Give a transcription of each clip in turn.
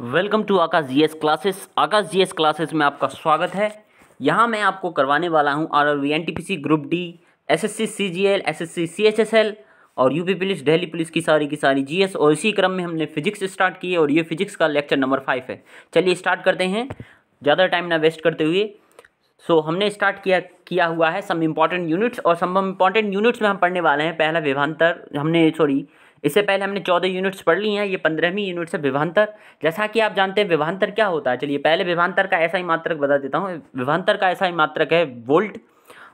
Welcome to Aakash GS classes Aakash GS classes में आपका स्वागत है यहाँ मैं आपको करवाने वाला हूँ R R B N T P C group D S S C C G L S S C C H S L और यूपी पुलिस दिल्ली पुलिस की सारी की सारी जीएस और इसी क्रम में हमने फिजिक्स स्टार्ट की है और ये फिजिक्स का लेक्चर नंबर फाइव है चलिए स्टार्ट करते हैं ज़्यादा टाइम ना वेस्ट करते हुए सो so, हमने स्टार्ट किया किया हुआ है सम इम्पॉर्टेंट यूनिट्स और सम इम्पॉर्टेंट यूनिट्स में हम पढ़ने वाले हैं पहला विभांतर हमने सॉरी इससे पहले हमने चौदह यूनिट्स पढ़ ली हैं ये पंद्रहवीं यूनिट है विभांतर जैसा कि आप जानते हैं विभांतर क्या होता है चलिए पहले विभांतर का ऐसा ही मात्रक बता देता हूँ विभांतर का ऐसा ही मात्रक है वोल्ट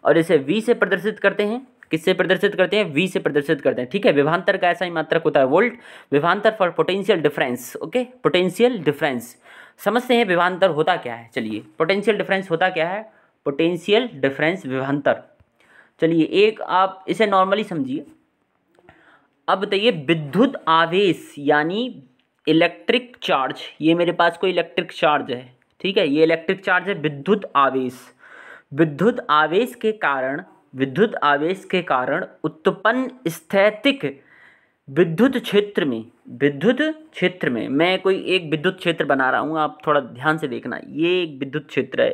और इसे वी से प्रदर्शित करते हैं किससे प्रदर्शित करते हैं वी से प्रदर्शित करते हैं ठीक है विभांतर का ऐसा ही मात्रक होता है वोल्ट विभांतर for potential difference okay potential difference समझते हैं विभांतर होता क्या है चलिए पोटेंशियल डिफरेंस होता क्या है पोटेंशियल डिफरेंस विभांतर चलिए एक आप इसे नॉर्मली समझिए अब बताइए विद्युत आवेश यानी इलेक्ट्रिक चार्ज ये मेरे पास कोई इलेक्ट्रिक चार्ज है ठीक है ये इलेक्ट्रिक चार्ज है विद्युत आवेश विद्युत आवेश के कारण विद्युत आवेश के कारण उत्पन्न स्थैतिक विद्युत क्षेत्र में विद्युत क्षेत्र में मैं कोई एक विद्युत क्षेत्र बना रहा हूँ आप थोड़ा ध्यान से देखना ये एक विद्युत क्षेत्र है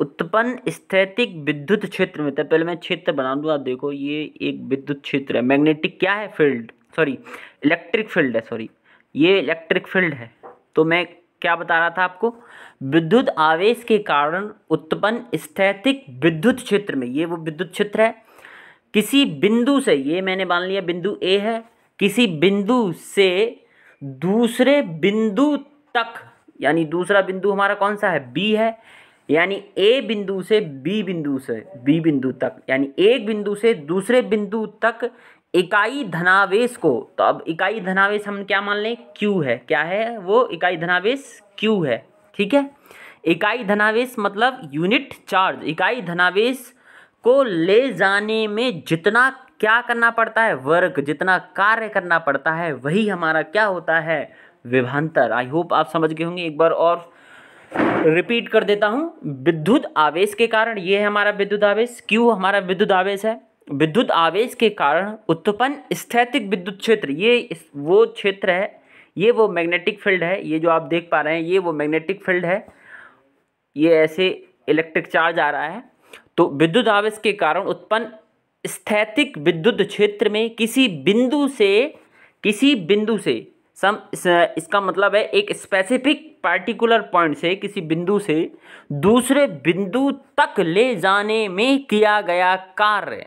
उत्पन्न स्थैतिक विद्युत क्षेत्र में तो पहले मैं क्षेत्र बना दूँ आप देखो ये एक विद्युत क्षेत्र है मैग्नेटिक क्या है फील्ड सॉरी इलेक्ट्रिक फील्ड है सॉरी ये इलेक्ट्रिक फील्ड है तो मैं क्या बता रहा था आपको विद्युत आवेश के कारण उत्पन्न स्थैतिक विद्युत क्षेत्र में ये वो विद्युत क्षेत्र है किसी बिंदु से ये मैंने मान लिया बिंदु ए है किसी बिंदु से दूसरे बिंदु तक यानी दूसरा बिंदु हमारा कौन सा है बी है यानी ए बिंदु से बी बिंदु से बी बिंदु तक यानी एक बिंदु से दूसरे बिंदु तक इकाई धनावेश को तो अब इकाई धनावेश हम क्या मान लें क्यू है क्या है वो इकाई धनावेश क्यू है ठीक है इकाई धनावेश मतलब यूनिट चार्ज इकाई धनावेश को ले जाने में जितना क्या करना पड़ता है वर्क जितना कार्य करना पड़ता है वही हमारा क्या होता है विभांतर आई होप आप समझ गए होंगे एक बार और रिपीट कर देता हूँ विद्युत आवेश के कारण ये है हमारा विद्युत आवेश क्यू हमारा विद्युत आवेश है विद्युत आवेश के कारण उत्पन्न स्थैतिक विद्युत क्षेत्र ये वो क्षेत्र है ये वो मैग्नेटिक फील्ड है ये जो आप देख पा रहे हैं ये वो मैग्नेटिक फील्ड है ये ऐसे इलेक्ट्रिक चार्ज आ रहा है तो विद्युत आवेश के कारण उत्पन्न स्थैतिक विद्युत क्षेत्र में किसी बिंदु से किसी बिंदु से सम इस, इसका मतलब है एक स्पेसिफिक पार्टिकुलर पॉइंट से किसी बिंदु से दूसरे बिंदु तक ले जाने में किया गया कार्य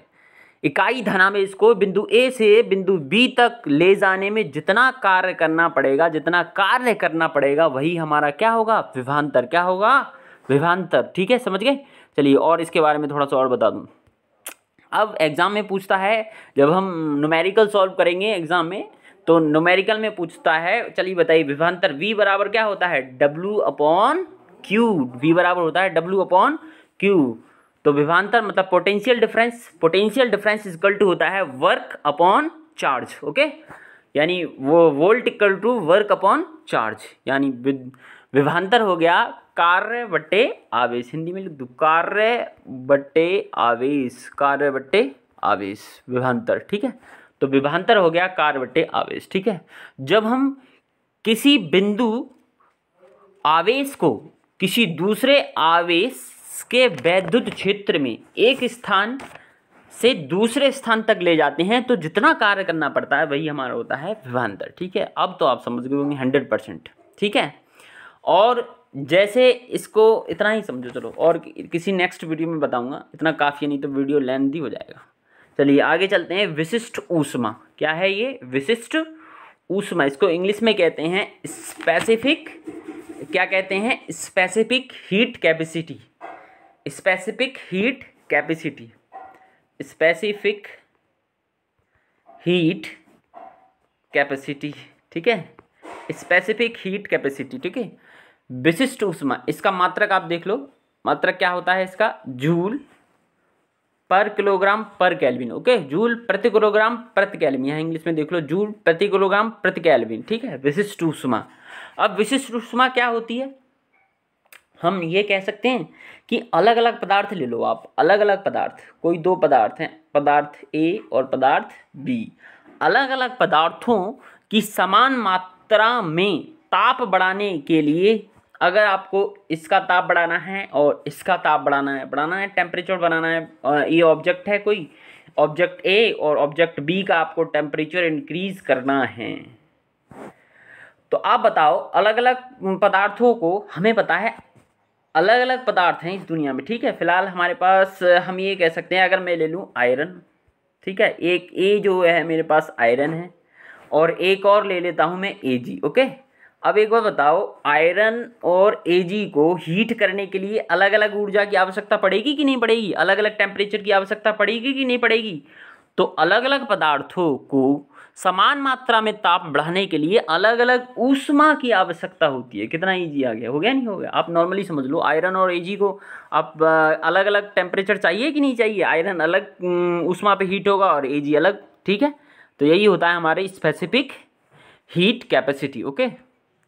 इकाई धना में इसको बिंदु ए से बिंदु बी तक ले जाने में जितना कार्य करना पड़ेगा जितना कार्य करना पड़ेगा वही हमारा क्या होगा विभांतर क्या होगा विभांतर ठीक है समझ गए चलिए और इसके बारे में थोड़ा सा और बता दूँ अब एग्ज़ाम में पूछता है जब हम नुमेरिकल सॉल्व करेंगे एग्ज़ाम में तो नोमेरिकल में पूछता है चलिए बताइए विभांतर v बराबर क्या होता है w अपॉन क्यू V बराबर होता है w अपॉन Q तो विभांतर मतलब potential difference potential difference equal to होता है वर्क अपॉन चार्ज ओके यानी वो volt equal to work upon charge यानी विभांतर हो गया कार्य बट्टे आवेश हिंदी में लिख दो कार्य बट्टे आवेश कार्य बट्टे आवेश विभांतर ठीक है तो विभांतर हो गया कार बटे आवेश ठीक है जब हम किसी बिंदु आवेश को किसी दूसरे आवेश के वैद्युत क्षेत्र में एक स्थान से दूसरे स्थान तक ले जाते हैं तो जितना कार्य करना पड़ता है वही हमारा होता है विभांतर ठीक है अब तो आप समझ गए होंगे हंड्रेड परसेंट ठीक है और जैसे इसको इतना ही समझो चलो और किसी नेक्स्ट वीडियो में बताऊंगा इतना काफ़ी नहीं तो वीडियो लेंदी हो जाएगा चलिए आगे चलते हैं विशिष्ट ऊष्मा क्या है ये विशिष्ट ऊष्मा इसको इंग्लिश में कहते हैं स्पेसिफिक क्या कहते हैं specific heat capacity specific heat capacity specific heat capacity ठीक है स्पेसिफिक हीट कैपेसिटी ठीक है विशिष्ट ऊष्मा इसका मात्रक आप देख लो मात्रक क्या होता है इसका joule per kilogram per kelvin okay joule प्रति किलोग्राम प्रति कैलविन यहाँ इंग्लिश में देख लो जूल प्रति किलोग्राम प्रति कैलविन ठीक है विशिष्ट उष्मा अब विशिष्ट उष्मा क्या होती है हम ये कह सकते हैं कि अलग अलग पदार्थ ले लो आप अलग अलग पदार्थ कोई दो पदार्थ हैं पदार्थ ए और पदार्थ बी अलग अलग पदार्थों की समान मात्रा में ताप बढ़ाने के लिए अगर आपको इसका ताप बढ़ाना है और इसका ताप बढ़ाना है बढ़ाना है टेम्परेचर बनाना है ये ऑब्जेक्ट है कोई ऑब्जेक्ट ए और ऑब्जेक्ट बी का आपको टेम्परेचर इंक्रीज करना है तो आप बताओ अलग अलग पदार्थों को हमें पता है अलग अलग पदार्थ हैं इस दुनिया में ठीक है फिलहाल हमारे पास हम ये कह सकते हैं अगर मैं ले लूँ आयरन ठीक है एक ए जो है मेरे पास आयरन है और एक और ले लेता हूँ मैं ए जी ओके अब एक बार बताओ आयरन और एजी को हीट करने के लिए अलग अलग ऊर्जा की आवश्यकता पड़ेगी कि नहीं पड़ेगी अलग अलग टेम्परेचर की आवश्यकता पड़ेगी कि नहीं पड़ेगी तो अलग अलग पदार्थों को समान मात्रा में ताप बढ़ाने के लिए अलग अलग ऊष्मा की आवश्यकता होती है कितना ईजी आ गया हो गया नहीं हो गया आप नॉर्मली समझ लो आयरन और एजी को आप अलग अलग टेम्परेचर चाहिए कि नहीं चाहिए आयरन अलग ऊष्मा पे हीट होगा और एजी अलग ठीक है तो यही होता है हमारे स्पेसिफिक हीट कैपेसिटी ओके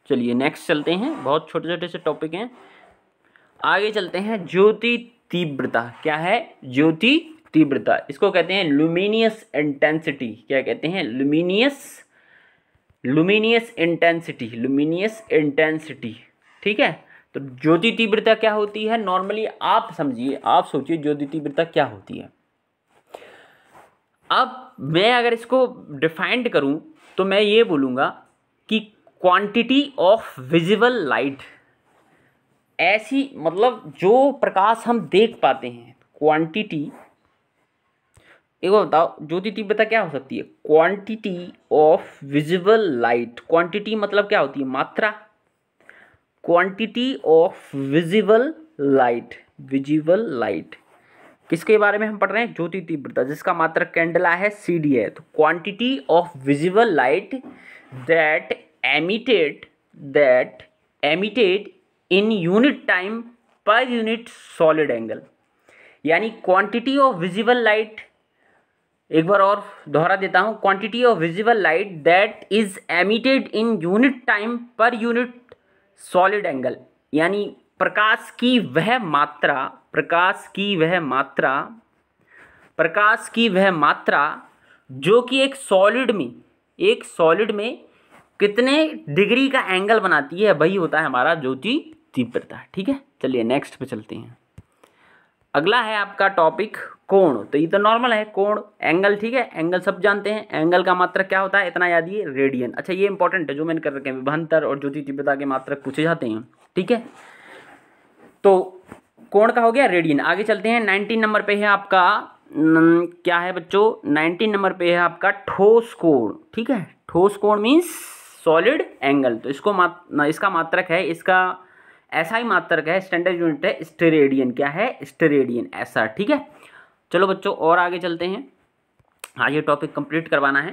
चलिए नेक्स्ट चलते हैं बहुत छोटे छोटे से टॉपिक हैं आगे चलते हैं ज्योति तीव्रता क्या है ज्योति तीव्रता इसको कहते हैं लुमिनियस इंटेंसिटी क्या कहते हैं luminous luminous intensity luminous intensity ठीक है तो ज्योति तीव्रता क्या होती है नॉर्मली आप समझिए आप सोचिए ज्योति तीव्रता क्या होती है अब मैं अगर इसको डिफाइंड करूं तो मैं ये बोलूँगा कि क्वांटिटी ऑफ विजिबल लाइट ऐसी मतलब जो प्रकाश हम देख पाते हैं क्वांटिटी एक बार बताओ ज्योति तीव्रता क्या हो सकती है quantity of visible light quantity मतलब क्या होती है मात्रा quantity of visible light visible light किसके बारे में हम पढ़ रहे हैं ज्योति तीव्रता जिसका मात्रा कैंडला है सी डी है तो quantity of visible light that emitted that emitted in unit time per unit solid angle यानी क्वांटिटी ऑफ विजिबल लाइट एक बार और दोहरा देता हूँ quantity of visible light that is emitted in unit time per unit solid angle यानी प्रकाश की वह मात्रा प्रकाश की वह मात्रा प्रकाश की वह मात्रा जो कि एक सॉलिड में एक सॉलिड में कितने डिग्री का एंगल बनाती है वही होता है हमारा ज्योति तीव्रता ठीक है चलिए नेक्स्ट पे चलते हैं अगला है आपका टॉपिक कोण तो ये तो नॉर्मल है कोण एंगल ठीक है एंगल सब जानते हैं एंगल का मात्रक क्या होता है इतना याद ये रेडियन अच्छा ये इंपॉर्टेंट है जो मैंने कर रखे विभंतर और ज्योति तीव्रता के मात्रक पूछे जाते हैं ठीक है तो कोण का हो गया रेडियन आगे चलते हैं नाइनटीन नंबर पे है आपका न, क्या है बच्चों नाइनटीन नंबर पे है आपका ठोस कोण ठीक है ठोस कोण मीन्स सॉलिड एंगल तो इसको मात, इसका मात्रक है इसका ऐसा ही मात्रक है स्टैंडर्ड यूनिट है स्टेरेडियन क्या है स्टेरेडियन ऐसा ठीक है चलो बच्चों और आगे चलते हैं आज ये टॉपिक कंप्लीट करवाना है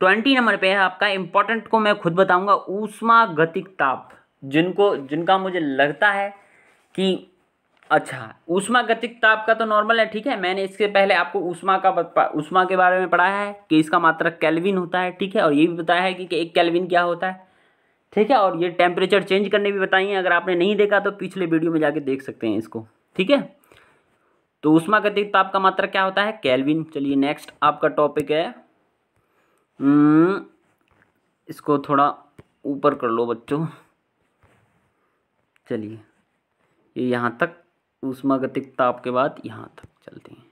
ट्वेंटी नंबर पे है आपका इंपॉर्टेंट को मैं खुद बताऊंगा ऊष्मा गतिक ताप जिनको जिनका मुझे लगता है कि अच्छा ऊष्मा गतिक ताप का तो नॉर्मल है ठीक है मैंने इसके पहले आपको ऊष्मा का ऊष्मा के बारे में पढ़ाया है कि इसका मात्रक कैलविन होता है ठीक है और ये भी बताया है कि, कि एक कैलविन क्या होता है ठीक है और ये टेम्परेचर चेंज करने भी बताइए अगर आपने नहीं देखा तो पिछले वीडियो में जाके देख सकते हैं इसको ठीक है तो ऊष्मा गतिक ताप का मात्रक क्या होता है कैलविन चलिए नेक्स्ट आपका टॉपिक है हम्म, इसको थोड़ा ऊपर कर लो बच्चों चलिए ये यहाँ तक ऊष्मागतिक ताप के बाद यहाँ तक चलते हैं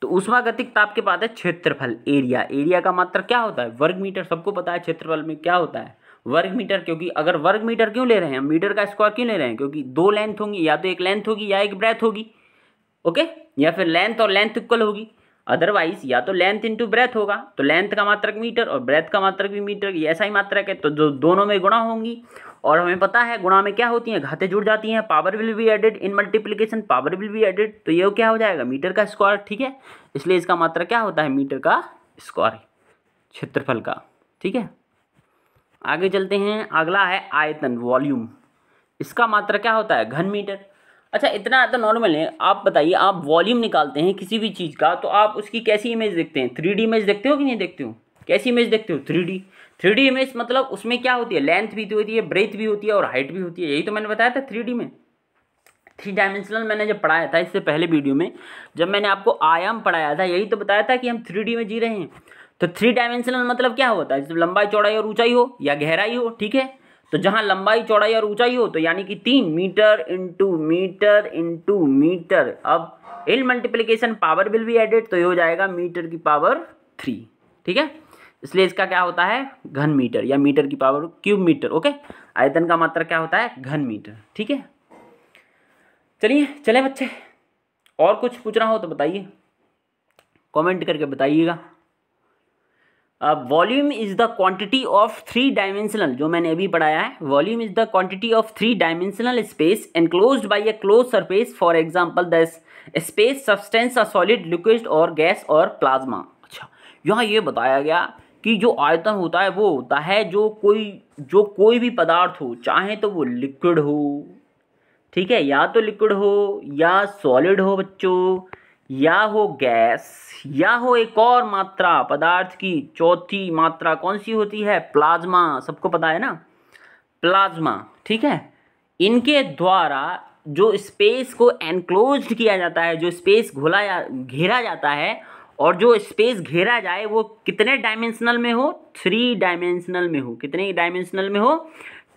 तो ऊष्मागतिक ताप के बाद है क्षेत्रफल एरिया एरिया का मात्र क्या होता है वर्ग मीटर सबको पता है क्षेत्रफल में क्या होता है वर्ग मीटर क्योंकि अगर वर्ग मीटर क्यों ले रहे हैं मीटर का स्क्वायर क्यों ले रहे हैं क्योंकि दो लेंथ होंगी या तो एक लेंथ होगी या एक ब्रेथ होगी ओके या फिर लेंथ और लेंथ इक्वल होगी अदरवाइज या तो लेंथ इंटू ब्रेथ होगा तो लेंथ का मात्रक मीटर और ब्रेथ का मात्रक भी मीटर ऐसा ही मात्रक है तो जो दोनों में गुणा होंगी और हमें पता है गुणा में क्या होती हैं घातें जुड़ जाती हैं power will be added in multiplication power will be added तो ये क्या हो जाएगा मीटर का स्क्वायर ठीक है इसलिए इसका मात्रा क्या होता है मीटर का स्क्वायर क्षेत्रफल का ठीक है आगे चलते हैं अगला है आयतन वॉल्यूम इसका मात्रा क्या होता है घन मीटर अच्छा इतना तो नॉर्मल है आप बताइए आप वॉल्यूम निकालते हैं किसी भी चीज़ का तो आप उसकी कैसी इमेज देखते हैं थ्री इमेज देखते हो कि नहीं देखते हो कैसी इमेज देखते हो three D three D image मतलब उसमें क्या होती है लेंथ भी तो होती है ब्रेथ भी होती है और हाइट भी होती है यही तो मैंने बताया था थ्री डी में थ्री डायमेंशनल मैंने जब पढ़ाया था इससे पहले वीडियो में जब मैंने आपको आयाम पढ़ाया था यही तो बताया था कि हम थ्री डी में जी रहे हैं तो थ्री डायमेंशनल मतलब क्या होता है जब लंबाई चौड़ाई और ऊंचाई हो या गहराई हो ठीक है तो जहाँ लंबाई चौड़ाई और ऊंचाई हो तो यानी कि तीन metre into metre into metre अब in multiplication power will be added तो ये हो जाएगा मीटर की पावर थ्री ठीक है इसलिए इसका क्या होता है घन मीटर या मीटर की पावर क्यूब मीटर ओके आयतन का मात्रा क्या होता है घन मीटर ठीक है चलिए चले बच्चे और कुछ पूछना हो तो बताइए कमेंट करके बताइएगा volume is the quantity of three dimensional जो मैंने अभी पढ़ाया है volume is the quantity of three dimensional space enclose by a close surface for example the space substance a solid liquid और गैस और प्लाज्मा अच्छा यहाँ ये बताया गया कि जो आयतन होता है वो होता है जो कोई जो कोई भी पदार्थ हो चाहे तो वो लिक्विड हो ठीक है या तो लिक्विड हो या सॉलिड हो बच्चों या हो गैस या हो एक और मात्रा पदार्थ की चौथी मात्रा कौन सी होती है प्लाज्मा सबको पता है ना प्लाज्मा ठीक है इनके द्वारा जो स्पेस को एनक्लोज किया जाता है जो स्पेस घोला या घेरा जाता है और जो स्पेस घेरा जाए वो कितने डायमेंशनल में हो थ्री डायमेंशनल में हो कितने डायमेंशनल में हो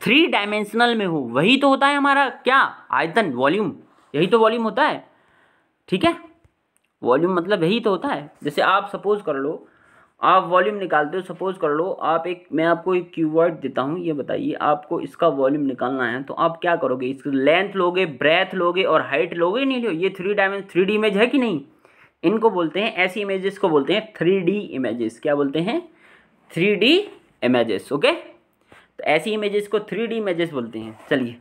थ्री डायमेंशनल में हो वही तो होता है हमारा क्या आयतन वॉल्यूम यही तो वॉल्यूम होता है ठीक है वॉल्यूम मतलब यही तो होता है जैसे आप सपोज कर लो आप वॉल्यूम निकालते हो सपोज कर लो आप एक मैं आपको एक क्यूवर्ड देता हूँ ये बताइए आपको इसका वॉल्यूम निकालना है तो आप क्या करोगे इसकी लेंथ लोगे ब्रेथ लोगे और हाइट लोगे नहीं लो ये थ्री डायमें थ्री डी इमेज है कि नहीं इनको बोलते हैं ऐसी इमेजेस को बोलते हैं थ्री डी इमेजेस क्या बोलते हैं थ्री डी इमेजेस ओके तो ऐसी इमेजेस को थ्री डी इमेजेस बोलते हैं चलिए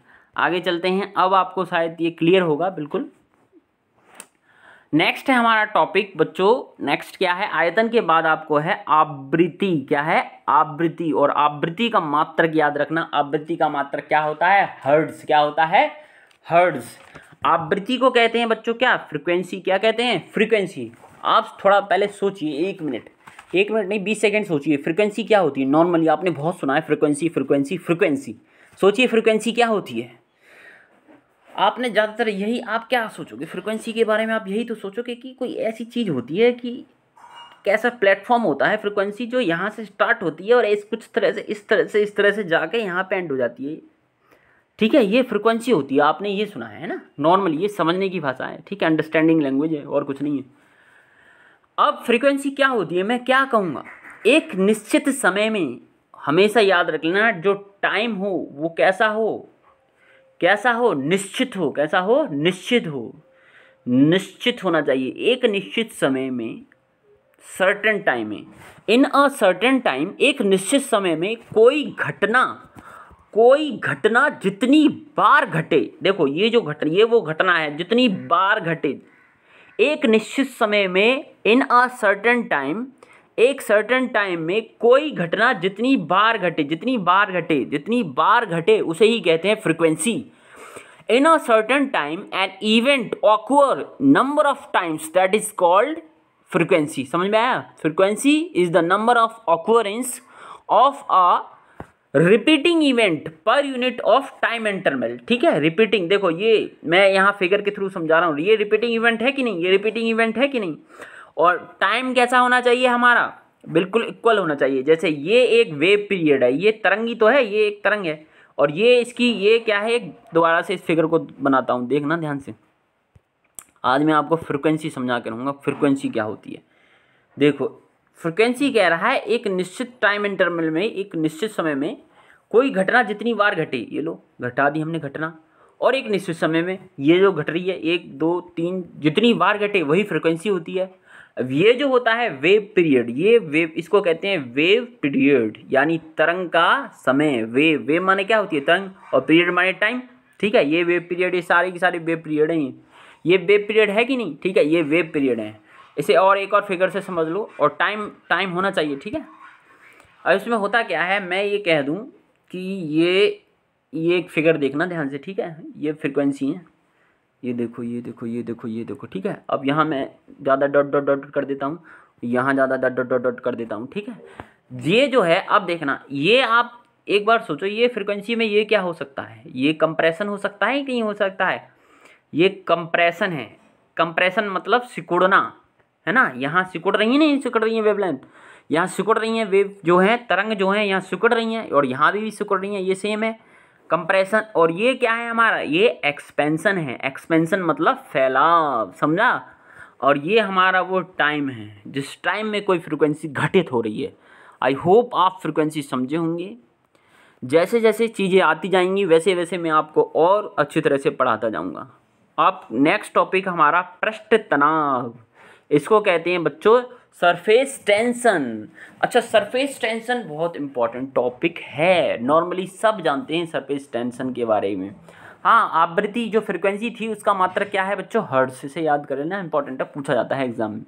आगे चलते हैं अब आपको शायद ये क्लियर होगा बिल्कुल नेक्स्ट है हमारा टॉपिक बच्चों नेक्स्ट क्या है आयतन के बाद आपको है आवृत्ति क्या है आवृत्ति और आवृत्ति का मात्रक याद रखना आवृत्ति का मात्रक क्या होता है हर्ड्स क्या होता है हर्ड्स आवृत्ति को कहते हैं बच्चों क्या फ्रिक्वेंसी क्या कहते हैं फ्रीक्वेंसी आप थोड़ा पहले सोचिए एक मिनट एक मिनट नहीं बीस सेकेंड सोचिए फ्रिक्वेंसी क्या होती है नॉर्मली आपने बहुत सुना है फ्रिक्वेंसी फ्रिक्वेंसी फ्रिक्वेंसी सोचिए फ्रिक्वेंसी क्या होती है आपने ज़्यादातर यही आप क्या सोचोगे फ्रिक्वेंसी के बारे में आप यही तो सोचोगे कि कोई ऐसी चीज़ होती है कि कैसा प्लेटफॉर्म होता है फ्रिक्वेंसी जो यहाँ से स्टार्ट होती है और इस कुछ तरह से इस तरह से इस तरह से जाके यहाँ पे एंड हो जाती है ठीक है ये फ्रिक्वेंसी होती है आपने ये सुना है ना नॉर्मल ये समझने की भाषा है ठीक है अंडरस्टैंडिंग लैंग्वेज है और कुछ नहीं है अब फ्रिक्वेंसी क्या होती है मैं क्या कहूँगा एक निश्चित समय में हमेशा याद रख लेना जो टाइम हो वो कैसा हो कैसा हो निश्चित हो कैसा हो निश्चित हो निश्चित होना चाहिए एक निश्चित समय में सर्टेन टाइम में इन अ सर्टेन टाइम एक निश्चित समय में कोई घटना कोई घटना जितनी बार घटे देखो ये जो घट ये वो घटना है जितनी हम्म। बार घटे एक निश्चित समय में इन अ सर्टन टाइम एक सर्टन टाइम में कोई घटना जितनी बार घटे जितनी बार घटे जितनी बार घटे उसे ही कहते हैं frequency in a certain time an event occur number of times that is called frequency समझ में आया frequency is the number of occurrence of a repeating event per unit of time interval ठीक है रिपीटिंग देखो ये मैं यहाँ figure के थ्रू समझा रहा हूँ ये रिपीटिंग इवेंट है कि नहीं ये रिपीटिंग इवेंट है कि नहीं और टाइम कैसा होना चाहिए हमारा बिल्कुल इक्वल होना चाहिए जैसे ये एक वेव पीरियड है ये तरंगी तो है ये एक तरंग है और ये इसकी ये क्या है दोबारा से इस फिगर को बनाता हूँ देखना ध्यान से आज मैं आपको फ्रिक्वेंसी समझा के रहूँगा फ्रिक्वेंसी क्या होती है देखो फ्रिक्वेंसी कह रहा है एक निश्चित टाइम इंटरवल में एक निश्चित समय में कोई घटना जितनी बार घटे ये लो घटा दी हमने घटना और एक निश्चित समय में ये जो घट रही है एक दो तीन जितनी बार घटे वही फ्रिक्वेंसी होती है अब ये जो होता है वेव पीरियड ये वेव इसको कहते हैं वेव पीरियड यानी तरंग का समय वेव वेव माने क्या होती है तरंग और पीरियड माने टाइम ठीक है ये वेव पीरियड ये सारे के सारे वेव पीरियड हैं ये वेव पीरियड है कि नहीं ठीक है ये वेव पीरियड है इसे और एक और फिगर से समझ लो और टाइम टाइम होना चाहिए ठीक है अब इसमें होता क्या है मैं ये कह दूँ कि ये ये एक फिगर देखना ध्यान से ठीक है ये फ्रिक्वेंसी है ये देखो ये देखो ये देखो ये देखो ठीक है अब यहाँ मैं ज़्यादा डॉट डॉट डॉट कर देता हूँ यहाँ ज़्यादा डॉट डॉट डॉट डॉट कर देता हूँ ठीक है ये जो है अब देखना ये आप एक बार सोचो ये फ्रिक्वेंसी में ये क्या हो सकता है ये कंप्रेशन हो सकता है कि नहीं हो सकता है ये कंप्रेशन है कंप्रेशन मतलब सिकुड़ना है ना यहाँ सिकुड़ रही है ना सिकुड़ रही है वेवलेंथ यहाँ सिकुड़ रही हैं वेव जो है तरंग जो है यहाँ सिकुड़ रही हैं और यहाँ भी, सिकुड़ रही हैं ये सेम है कंप्रेशन और ये क्या है हमारा ये एक्सपेंसन है एक्सपेंसन मतलब फैलाव समझा और ये हमारा वो टाइम है जिस टाइम में कोई फ्रिक्वेंसी घटित हो रही है आई होप आप फ्रिक्वेंसी समझे होंगे जैसे जैसे चीज़ें आती जाएंगी वैसे वैसे मैं आपको और अच्छी तरह से पढ़ाता जाऊंगा आप नेक्स्ट टॉपिक हमारा पृष्ठ तनाव इसको कहते हैं बच्चों सरफेस टेंशन अच्छा सरफेस टेंशन बहुत इंपॉर्टेंट टॉपिक है नॉर्मली सब जानते हैं सरफेस टेंशन के बारे में हाँ आवृत्ति जो फ्रिक्वेंसी थी उसका मात्रा क्या है बच्चों हर्ट्स से याद कर लेना इंपॉर्टेंट है पूछा जाता है एग्जाम में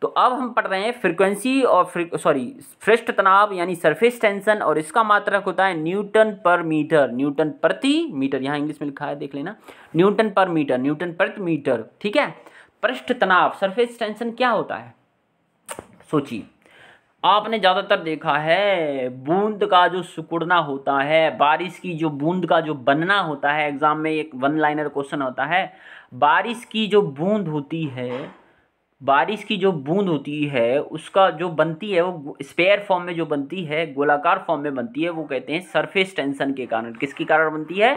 तो अब हम पढ़ रहे हैं फ्रिक्वेंसी और सॉरी फ्रेस्ट तनाव यानी सरफेस टेंशन और इसका मात्रक होता है न्यूटन पर मीटर न्यूटन प्रति मीटर यहाँ इंग्लिश में लिखा है देख लेना न्यूटन पर मीटर न्यूटन प्रति मीटर ठीक है पृष्ठ तनाव सरफेस टेंशन क्या होता है सोचिए आपने ज़्यादातर देखा है बूंद का जो सुकुड़ना होता है बारिश की जो बूंद का जो बनना होता है एग्ज़ाम में एक वन लाइनर क्वेश्चन होता है बारिश की जो बूंद होती है बारिश की जो बूंद होती है उसका जो बनती है वो स्पेयर फॉर्म में जो बनती है गोलाकार फॉर्म में बनती है वो कहते हैं सरफेस टेंशन के कारण किसके कारण बनती है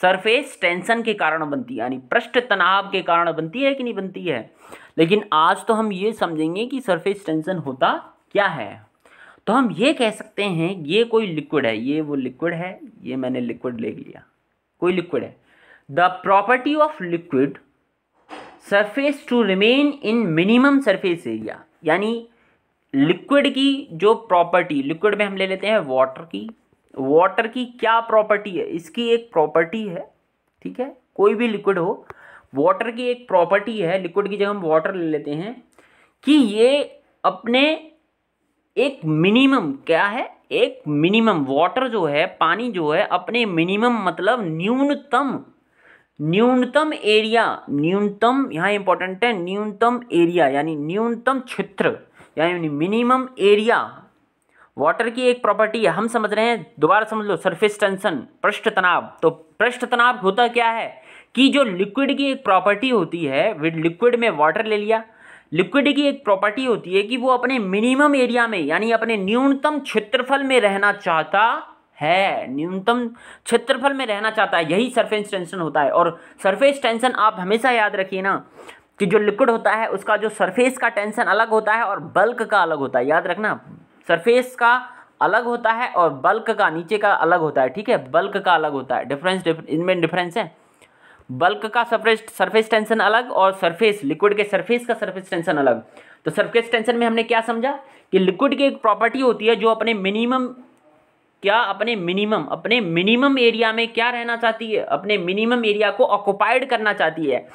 सरफेस टेंशन के कारण बनती है यानी पृष्ठ तनाव के कारण बनती है कि नहीं बनती है लेकिन आज तो हम ये समझेंगे कि सरफेस टेंशन होता क्या है तो हम ये कह सकते हैं ये कोई लिक्विड है ये वो लिक्विड है ये मैंने लिक्विड ले लिया कोई लिक्विड है the property of liquid surface to remain in minimum surface area यानी लिक्विड की जो प्रॉपर्टी लिक्विड में हम ले लेते हैं वाटर की वाटर की क्या प्रॉपर्टी है इसकी एक प्रॉपर्टी है ठीक है कोई भी लिक्विड हो वाटर की एक प्रॉपर्टी है लिक्विड की जगह हम वाटर ले लेते हैं कि ये अपने एक मिनिमम क्या है एक मिनिमम वाटर जो है पानी जो है अपने मिनिमम मतलब न्यूनतम न्यूनतम एरिया न्यूनतम यहाँ इंपॉर्टेंट है न्यूनतम एरिया यानी न्यूनतम क्षेत्र यानी मिनिमम एरिया वाटर की एक प्रॉपर्टी है हम समझ रहे हैं दोबारा समझ लो सरफेस टेंशन पृष्ठ तनाव तो पृष्ठ तनाव होता क्या है कि जो लिक्विड की एक प्रॉपर्टी होती है विद लिक्विड में वाटर ले लिया लिक्विड की एक प्रॉपर्टी होती है कि वो अपने मिनिमम एरिया में यानी अपने न्यूनतम क्षेत्रफल में रहना चाहता है न्यूनतम क्षेत्रफल में रहना चाहता है यही सरफेस टेंशन होता है और सरफेस टेंशन आप हमेशा याद रखिए ना कि जो लिक्विड होता है उसका जो सरफेस का टेंशन अलग होता है और बल्क का अलग होता है याद रखना सरफेस का अलग होता है और बल्क का नीचे का अलग होता है ठीक है बल्क का अलग होता है डिफरेंस इनमें डिफरेंस है बल्क का सरफेस सरफेस टेंशन अलग और सरफेस लिक्विड के सरफेस का सरफेस टेंशन अलग तो सरफेस टेंशन में हमने क्या समझा कि लिक्विड की एक प्रॉपर्टी होती है जो अपने मिनिमम क्या अपने मिनिमम अपने मिनिमम एरिया में क्या रहना चाहती है अपने मिनिमम एरिया को ऑक्यूपाइड करना चाहती है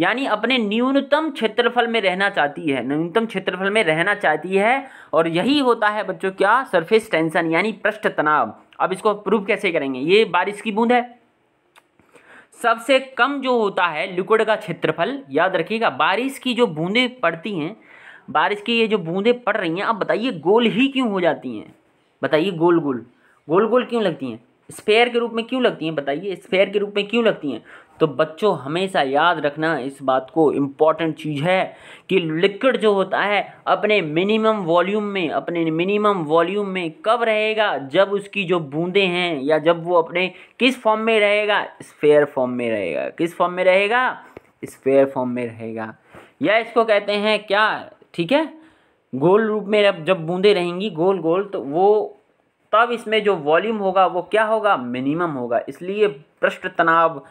यानी अपने न्यूनतम क्षेत्रफल में रहना चाहती है न्यूनतम क्षेत्रफल में रहना चाहती है और यही होता है बच्चों क्या सरफेस टेंशन यानी पृष्ठ तनाव अब इसको प्रूव कैसे करेंगे ये बारिश की बूंद है सबसे कम जो होता है लिक्विड का क्षेत्रफल याद रखिएगा बारिश की जो बूंदें पड़ती हैं बारिश की ये जो बूंदें पड़ रही हैं अब बताइए गोल ही क्यों हो जाती हैं बताइए गोल गोल गोल गोल क्यों लगती हैं स्पेयर के रूप में क्यों लगती हैं बताइए स्पेयर के रूप में क्यों लगती हैं तो बच्चों हमेशा याद रखना इस बात को इम्पॉर्टेंट चीज़ है कि लिक्विड जो होता है अपने मिनिमम वॉल्यूम में अपने मिनिमम वॉल्यूम में कब रहेगा जब उसकी जो बूंदें हैं या जब वो अपने किस फॉर्म में रहेगा स्फेयर फॉर्म में रहेगा किस फॉर्म में रहेगा स्फेयर फॉर्म में रहेगा या इसको कहते हैं क्या ठीक है गोल रूप में जब बूंदे रहेंगी गोल गोल तो वो तब इसमें जो वॉल्यूम होगा वो क्या होगा मिनिमम होगा इसलिए पृष्ठ तनाव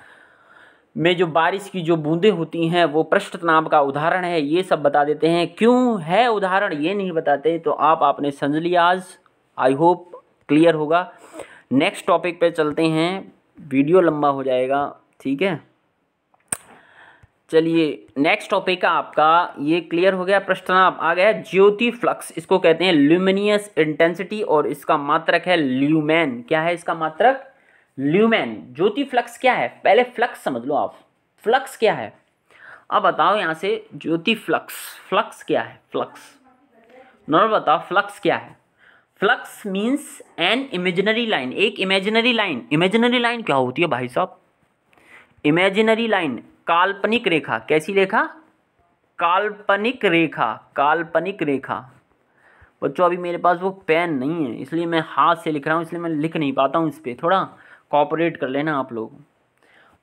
में जो बारिश की जो बूंदें होती हैं वो पृष्ठ तनाव का उदाहरण है ये सब बता देते हैं क्यों है उदाहरण ये नहीं बताते तो आप आपने समझ लिया आज आई होप क्लियर होगा नेक्स्ट टॉपिक पे चलते हैं वीडियो लंबा हो जाएगा ठीक है चलिए नेक्स्ट टॉपिक का आपका ये क्लियर हो गया प्रश्न आ गया ज्योति फ्लक्स इसको कहते हैं ल्यूमिनियस इंटेंसिटी और इसका मात्रक है ल्यूमैन क्या है इसका मात्रक ल्यूमेन ज्योति फ्लक्स क्या है पहले फ्लक्स समझ लो आप फ्लक्स क्या है अब बताओ यहाँ से ज्योति फ्लक्स फ्लक्स क्या है फ्लक्स नॉर्मल बताओ फ्लक्स क्या है flux means an imaginary line एक इमेजिनरी लाइन इमेजिनरी लाइन क्या होती है भाई साहब इमेजिनरी लाइन काल्पनिक रेखा कैसी रेखा काल्पनिक रेखा काल्पनिक रेखा बच्चों अभी मेरे पास वो पेन नहीं है इसलिए मैं हाथ से लिख रहा हूँ इसलिए मैं लिख नहीं पाता हूँ इस पर थोड़ा कॉपरेट कर लेना आप लोग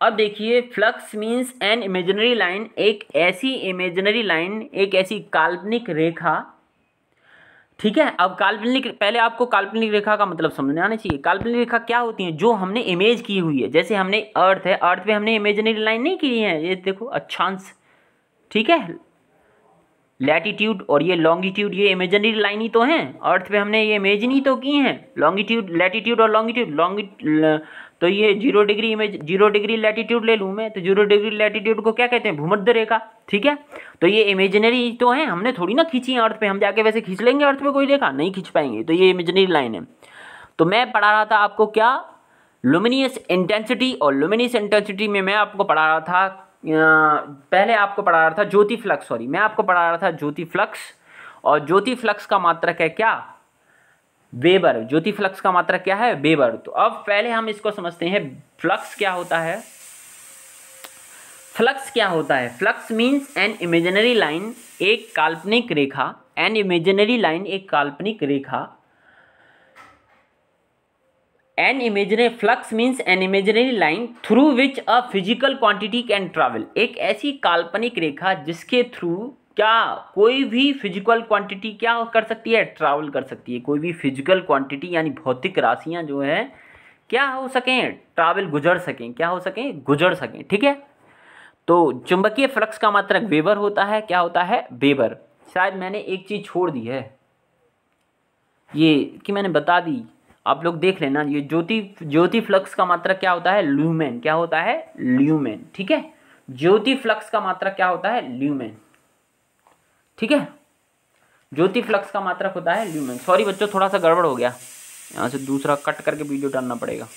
अब देखिए flux means an imaginary line एक ऐसी इमेजनरी लाइन एक ऐसी काल्पनिक रेखा ठीक है अब काल्पनिक पहले आपको काल्पनिक रेखा का मतलब समझने आना चाहिए काल्पनिक रेखा क्या होती है जो हमने इमेज की हुई है जैसे हमने अर्थ है अर्थ पे हमने इमेजनरी लाइन नहीं की है ये देखो अच्छांश ठीक है लैटीट्यूड और ये लॉन्गिट्यूड ये इमेजनरी लाइन ही तो हैं अर्थ पे हमने ये इमेजिन ही तो की हैं लॉन्गिट्यूड लैटीट्यूड और लॉन्गिट्यूड लॉन्गिट तो ये zero degree image zero degree latitude ले लूँ मैं तो जीरो डिग्री लैटीट्यूड को क्या कहते हैं भूमध्य रेखा ठीक है तो ये इमेजनरी तो है हमने थोड़ी ना खींची है अर्थ पर हम जाके वैसे खींच लेंगे अर्थ पे कोई रेखा नहीं खींच पाएंगे तो ये इमेजनरी लाइन है तो मैं पढ़ा रहा था आपको क्या लुमिनियस इंटेंसिटी और लुमिनियस इंटेंसिटी में मैं आपको पढ़ा रहा था पहले आपको पढ़ा रहा था ज्योति फ्लक्स सॉरी मैं आपको पढ़ा रहा था ज्योति फ्लक्स और ज्योति फ्लक्स का मात्रक है क्या वेबर ज्योति फ्लक्स का मात्रक क्या है वेबर तो अब पहले हम इसको समझते हैं फ्लक्स क्या होता है फ्लक्स क्या होता है flux means an imaginary line एक काल्पनिक रेखा एन इमेजनरी लाइन एक काल्पनिक रेखा an imaginary flux means an imaginary line through which a physical quantity can travel एक ऐसी काल्पनिक रेखा जिसके थ्रू क्या कोई भी फिजिकल क्वांटिटी क्या कर सकती है ट्रैवल कर सकती है कोई भी फिजिकल क्वांटिटी यानी भौतिक राशियाँ जो है क्या हो सकें ट्रैवल गुजर सकें क्या हो सकें गुजर सकें ठीक है तो चुंबकीय फ्लक्स का मात्रक वेबर होता है क्या होता है वेबर शायद मैंने एक चीज़ छोड़ दी है ये कि मैंने बता दी आप लोग देख लेना ये ज्योति ज्योति फ्लक्स का मात्रा क्या होता है ल्यूमेन क्या होता है ल्यूमेन ठीक है ज्योति फ्लक्स का मात्रा क्या होता है ल्यूमेन ठीक है ज्योति फ्लक्स का मात्रक होता है ल्यूमेन सॉरी बच्चों थोड़ा सा गड़बड़ हो गया यहाँ से दूसरा कट करके वीडियो डालना पड़ेगा